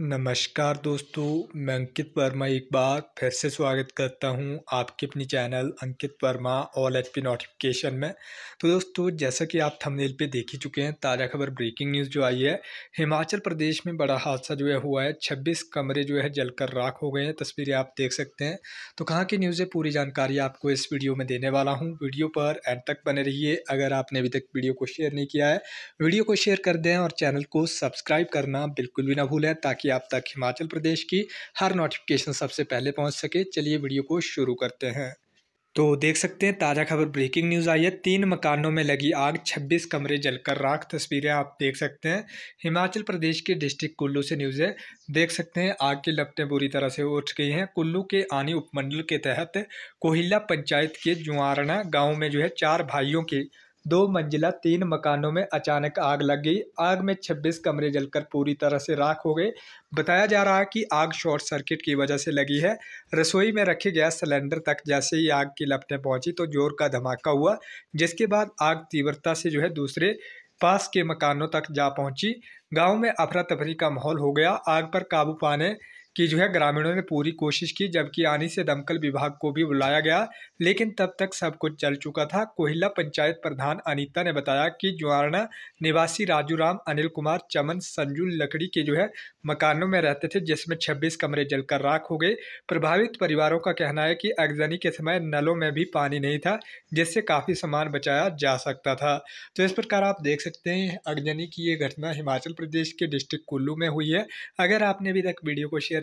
नमस्कार दोस्तों मैं अंकित वर्मा एक बार फिर से स्वागत करता हूं आपके अपने channel Ankit Verma all H P notification में तो दोस्तों जैसा कि आप थंबनेल पे देख ही चुके हैं ताज़ा खबर ब्रेकिंग न्यूज़ जो आई है हिमाचल प्रदेश में बड़ा हादसा जो है हुआ है 26 कमरे जो है जलकर राख हो गए हैं तस्वीरें आप देख सकते हैं तो कहाँ की न्यूज़ है पूरी जानकारी आपको इस वीडियो में देने वाला हूँ वीडियो पर एंड तक बने रहिए अगर आपने अभी तक वीडियो को शेयर नहीं किया है वीडियो को शेयर कर दें और चैनल को सब्सक्राइब करना बिल्कुल भी ना भूलें ताकि ताकि आप तक हिमाचल प्रदेश की हर नोटिफिकेशन सबसे पहले पहुँच सके चलिए वीडियो को शुरू करते हैं तो देख सकते हैं ताज़ा खबर ब्रेकिंग न्यूज़ आई है तीन मकानों में लगी आग 26 कमरे जलकर राख तस्वीरें आप देख सकते हैं हिमाचल प्रदेश के डिस्ट्रिक्ट कुल्लू से न्यूज़ है देख सकते हैं आग की लपटें बुरी तरह से उठ गई हैं कुल्लू के आनी उपमंडल के तहत कोहिला पंचायत के जुआरना गांव में जो है चार भाइयों की दो मंजिला तीन मकानों में अचानक आग लग गई आग में 26 कमरे जलकर पूरी तरह से राख हो गए बताया जा रहा है कि आग शॉर्ट सर्किट की वजह से लगी है रसोई में रखे गैस सिलेंडर तक जैसे ही आग की लपटें पहुंची तो जोर का धमाका हुआ जिसके बाद आग तीव्रता से जो है दूसरे पास के मकानों तक जा पहुंची गांव में अफरा तफरी का माहौल हो गया आग पर काबू पाने की जो है ग्रामीणों ने पूरी कोशिश की जबकि आनी से दमकल विभाग को भी बुलाया गया लेकिन तब तक सब कुछ चल चुका था कोहिला पंचायत प्रधान अनिता ने बताया कि ज्वारणा निवासी राजू राम अनिल कुमार चमन संजू लकड़ी के जो है मकानों में रहते थे जिसमें छब्बीस कमरे जलकर राख हो गए प्रभावित परिवारों का कहना है कि अगजनी के समय नलों में भी पानी नहीं था जिससे काफ़ी सामान बचाया जा सकता था तो इस प्रकार आप देख सकते हैं अगजनी की ये घटना हिमाचल प्रदेश के डिस्ट्रिक्ट कुल्लू में हुई है अगर आपने अभी तक वीडियो को शेयर